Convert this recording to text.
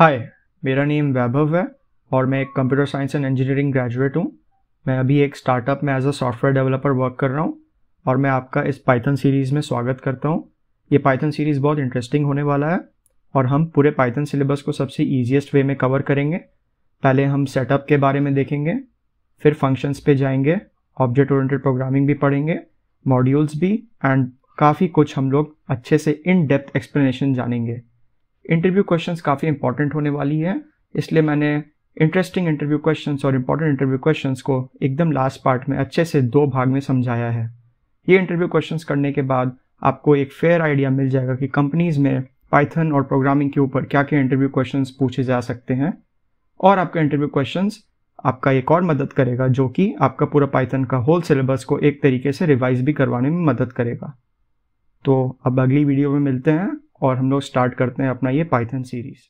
हाय मेरा नेम वैभव है और मैं एक computer science and engineering graduate हूँ मैं अभी एक स्टार्टअप में as a software developer work कर रहा हूँ और मैं आपका इस पाइथन सीरीज़ में स्वागत करता हूँ ये पाइथन सीरीज़ बहुत इंटरेस्टिंग होने वाला है और हम पूरे पाइथन सिलेबस को सबसे ईजिएस्ट वे में कवर करेंगे पहले हम सेटअप के बारे में देखेंगे फिर फंक्शंस पे जाएंगे ऑब्जेक्ट ओरिएंटेड प्रोग्रामिंग भी पढ़ेंगे मॉड्यूल्स भी एंड काफ़ी कुछ हम लोग अच्छे से इन डेप्थ एक्सप्लेनेशन जानेंगे इंटरव्यू क्वेश्चंस काफ़ी इंपॉर्टेंट होने वाली है इसलिए मैंने इंटरेस्टिंग इंटरव्यू क्वेश्चंस और इम्पॉर्टेंट इंटरव्यू क्वेश्चंस को एकदम लास्ट पार्ट में अच्छे से दो भाग में समझाया है ये इंटरव्यू क्वेश्चंस करने के बाद आपको एक फेयर आइडिया मिल जाएगा कि कंपनीज में पाइथन और प्रोग्रामिंग के ऊपर क्या क्या इंटरव्यू क्वेश्चन पूछे जा सकते हैं और आपका इंटरव्यू क्वेश्चन आपका एक और मदद करेगा जो कि आपका पूरा पाइथन का होल सिलेबस को एक तरीके से रिवाइज भी करवाने में मदद करेगा तो अब अगली वीडियो में मिलते हैं और हम लोग स्टार्ट करते हैं अपना ये पाइथन सीरीज़